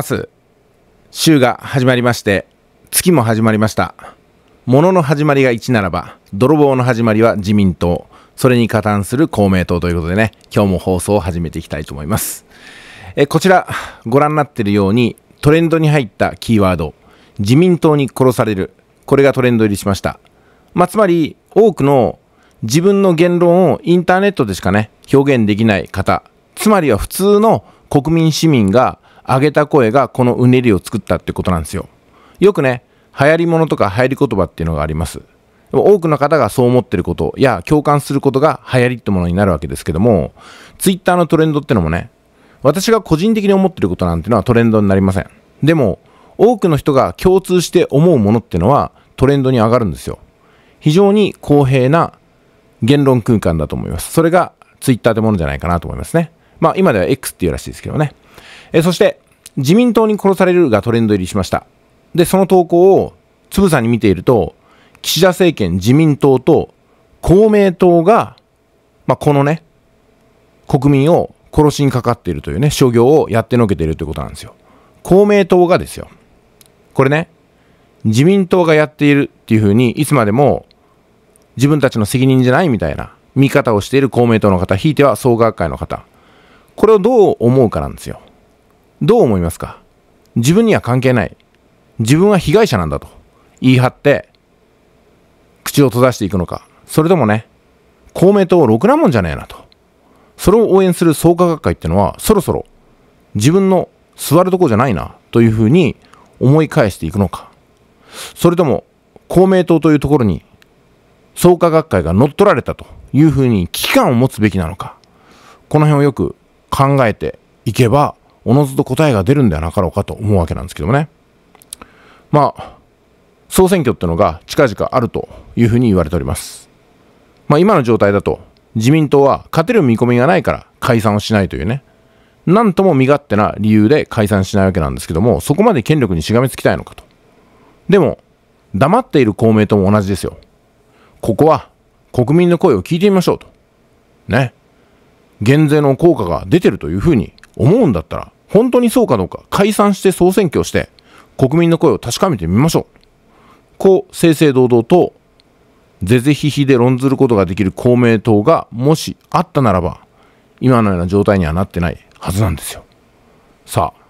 明日週が始まりまして月も始まりました物の始まりが1ならば泥棒の始まりは自民党それに加担する公明党ということでね今日も放送を始めていきたいと思いますえこちらご覧になっているようにトレンドに入ったキーワード自民党に殺されるこれがトレンド入りしました、まあ、つまり多くの自分の言論をインターネットでしかね表現できない方つまりは普通の国民市民が上げた声がこのうねりを作ったってことなんですよ。よくね、流行り物とか流行り言葉っていうのがあります。でも多くの方がそう思ってることや共感することが流行りってものになるわけですけども、Twitter のトレンドってのもね、私が個人的に思ってることなんてのはトレンドになりません。でも、多くの人が共通して思うものってのはトレンドに上がるんですよ。非常に公平な言論空間だと思います。それが Twitter ってものじゃないかなと思いますね。まあ今では X っていうらしいですけどね。えそして、自民党に殺されるがトレンド入りしました。で、その投稿をつぶさに見ていると、岸田政権、自民党と公明党が、まあ、このね、国民を殺しにかかっているというね、諸業をやってのけているということなんですよ。公明党がですよ。これね、自民党がやっているっていうふうに、いつまでも自分たちの責任じゃないみたいな見方をしている公明党の方、ひいては創価学会の方。これをどう思うかなんですよ。どう思いますか自分には関係ない。自分は被害者なんだと言い張って、口を閉ざしていくのか。それともね、公明党ろくなもんじゃねえなと。それを応援する創価学会ってのは、そろそろ自分の座るとこじゃないなというふうに思い返していくのか。それとも公明党というところに創価学会が乗っ取られたというふうに危機感を持つべきなのか。この辺をよく考えていけばおのずと答えが出るんではなかろうかと思うわけなんですけどもね。まあ、総選挙ってのが近々あるというふうに言われております。まあ今の状態だと自民党は勝てる見込みがないから解散をしないというね、なんとも身勝手な理由で解散しないわけなんですけども、そこまで権力にしがみつきたいのかと。でも、黙っている公明党も同じですよ。ここは国民の声を聞いてみましょうと。ね。減税の効果が出てるというふうに思うんだったら、本当にそうかどうか解散して総選挙をして国民の声を確かめてみましょうこう正々堂々と是々非々で論ずることができる公明党がもしあったならば今のような状態にはなってないはずなんですよさあ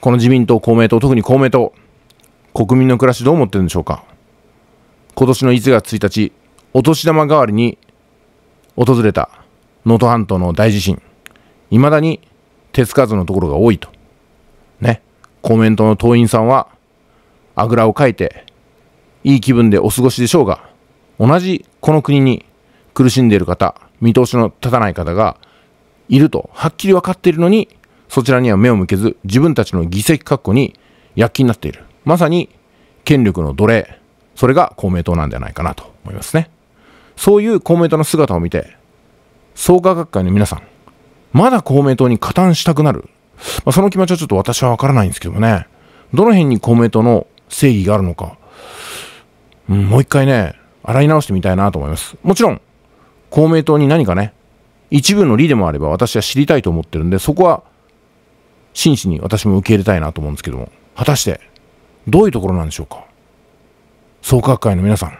この自民党公明党特に公明党国民の暮らしどう思ってるんでしょうか今年の1月1日お年玉代わりに訪れた能登半島の大地震未だに手つかずのところが多いと。ね。コメントの党員さんは、あぐらをかいて、いい気分でお過ごしでしょうが、同じこの国に苦しんでいる方、見通しの立たない方がいると、はっきり分かっているのに、そちらには目を向けず、自分たちの議席確保に躍起になっている。まさに、権力の奴隷。それが公明党なんじゃないかなと思いますね。そういう公明党の姿を見て、創価学会の皆さん、まだ公明党に加担したくなる。まあ、その気持ちはちょっと私はわからないんですけどもね。どの辺に公明党の正義があるのか。うん、もう一回ね、洗い直してみたいなと思います。もちろん、公明党に何かね、一部の理でもあれば私は知りたいと思ってるんで、そこは真摯に私も受け入れたいなと思うんですけども、果たしてどういうところなんでしょうか。創価学会の皆さん、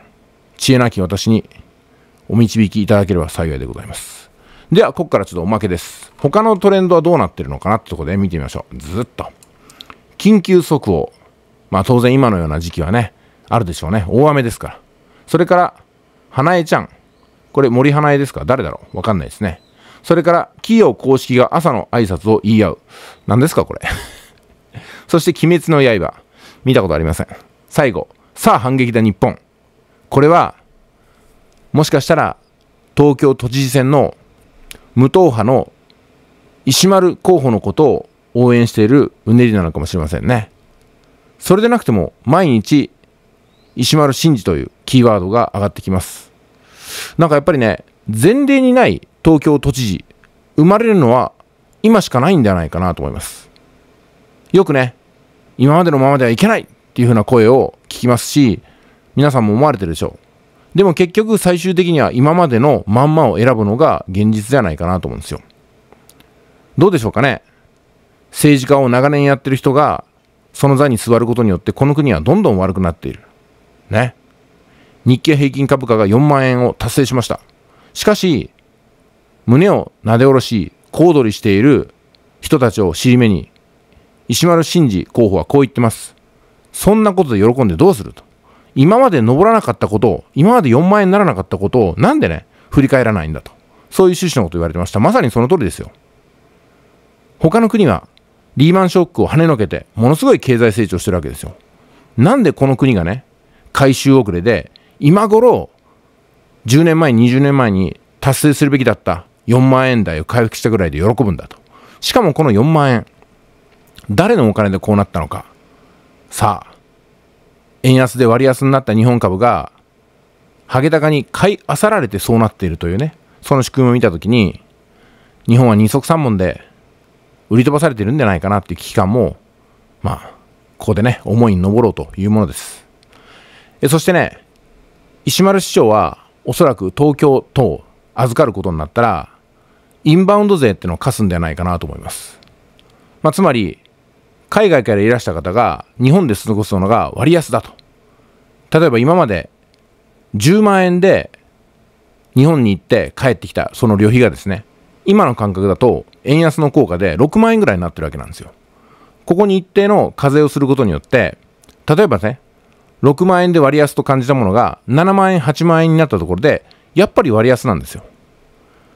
知恵なき私にお導きいただければ幸いでございます。では、ここからちょっとおまけです。他のトレンドはどうなってるのかなってとこで見てみましょう。ずっと。緊急速報。まあ当然今のような時期はね、あるでしょうね。大雨ですから。それから、花江ちゃん。これ森花江ですか誰だろうわかんないですね。それから、企業公式が朝の挨拶を言い合う。何ですかこれ そして、鬼滅の刃。見たことありません。最後、さあ反撃だ日本。これは、もしかしたら、東京都知事選の無党派の石丸候補のことを応援しているうねりなのかもしれませんね。それでなくても毎日石丸真二というキーワードが上がってきます。なんかやっぱりね、前例にない東京都知事、生まれるのは今しかないんではないかなと思います。よくね、今までのままではいけないっていうふうな声を聞きますし、皆さんも思われてるでしょう。でも結局最終的には今までのまんまを選ぶのが現実じゃないかなと思うんですよ。どうでしょうかね政治家を長年やってる人がその座に座ることによってこの国はどんどん悪くなっている。ね。日経平均株価が4万円を達成しました。しかし、胸をなで下ろし、小躍りしている人たちを尻目に、石丸慎二候補はこう言ってます。そんなことで喜んでどうすると。今まで登らなかったことを、今まで4万円にならなかったことを、なんでね、振り返らないんだと。そういう趣旨のこと言われてました。まさにその通りですよ。他の国は、リーマンショックを跳ねのけて、ものすごい経済成長してるわけですよ。なんでこの国がね、回収遅れで、今頃、10年前、20年前に達成するべきだった4万円台を回復したぐらいで喜ぶんだと。しかもこの4万円、誰のお金でこうなったのか。さあ、円安で割安になった日本株が、ハゲ高に買いあさられてそうなっているというね、その仕組みを見たときに、日本は二足三門で売り飛ばされてるんじゃないかなっていう危機感も、まあ、ここでね、思いに上ろうというものです。えそしてね、石丸市長は、おそらく東京等預かることになったら、インバウンド税ってのを課すんじゃないかなと思います。まあ、つまり、海外からいらした方が日本で過ごすのが割安だと。例えば今まで10万円で日本に行って帰ってきたその旅費がですね、今の感覚だと円安の効果で6万円ぐらいになってるわけなんですよ。ここに一定の課税をすることによって、例えばね、6万円で割安と感じたものが7万円、8万円になったところで、やっぱり割安なんですよ。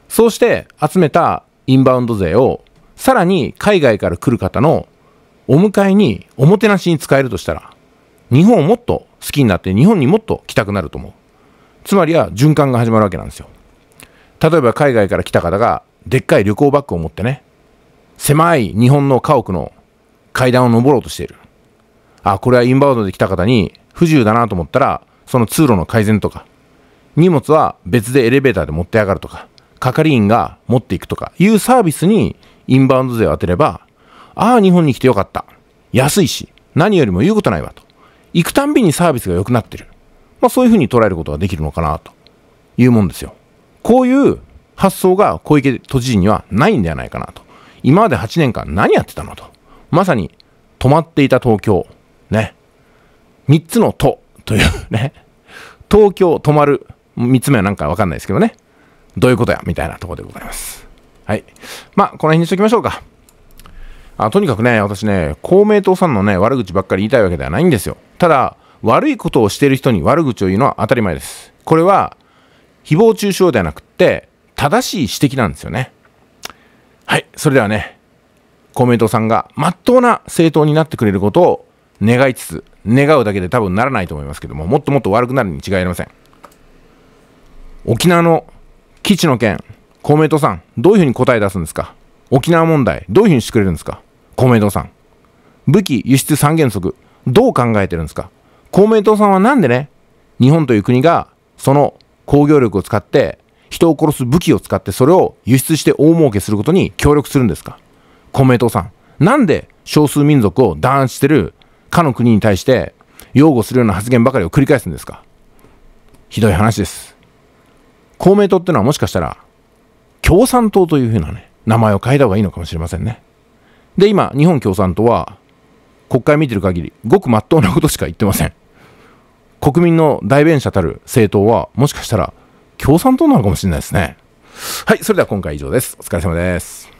そうして集めたインバウンド税をさらに海外から来る方のお迎えに、おもてなしに使えるとしたら、日本をもっと好きになって、日本にもっと来たくなると思う。つまりは循環が始まるわけなんですよ。例えば海外から来た方が、でっかい旅行バッグを持ってね、狭い日本の家屋の階段を登ろうとしている。あ、これはインバウンドで来た方に不自由だなと思ったら、その通路の改善とか、荷物は別でエレベーターで持って上がるとか、係員が持っていくとかいうサービスにインバウンド税を当てれば、ああ、日本に来てよかった。安いし、何よりも言うことないわと。行くたんびにサービスが良くなってる。まあそういうふうに捉えることができるのかなというもんですよ。こういう発想が小池都知事にはないんではないかなと。今まで8年間何やってたのと。まさに止まっていた東京。ね。3つの都というね。東京止まる。3つ目はなんかわかんないですけどね。どういうことやみたいなところでございます。はい。まあ、この辺にしときましょうか。あとにかくね、私ね、公明党さんのね、悪口ばっかり言いたいわけではないんですよ。ただ、悪いことをしている人に悪口を言うのは当たり前です。これは、誹謗中傷ではなくって、正しい指摘なんですよね。はい、それではね、公明党さんがまっとうな政党になってくれることを願いつつ、願うだけで多分ならないと思いますけども、もっともっと悪くなるに違いありません。沖縄の基地の件、公明党さん、どういうふうに答え出すんですか沖縄問題、どういうふうにしてくれるんですか公明党さん。武器輸出三原則、どう考えてるんですか公明党さんはなんでね、日本という国が、その工業力を使って、人を殺す武器を使って、それを輸出して大儲けすることに協力するんですか公明党さん。なんで少数民族を弾圧してるかの国に対して、擁護するような発言ばかりを繰り返すんですかひどい話です。公明党ってのはもしかしたら、共産党というふうなね、名前を変えた方がいいのかもしれませんね。で、今、日本共産党は、国会見てる限り、ごく真っ当なことしか言ってません。国民の代弁者たる政党は、もしかしたら、共産党なのかもしれないですね。はい、それでは今回以上です。お疲れ様です。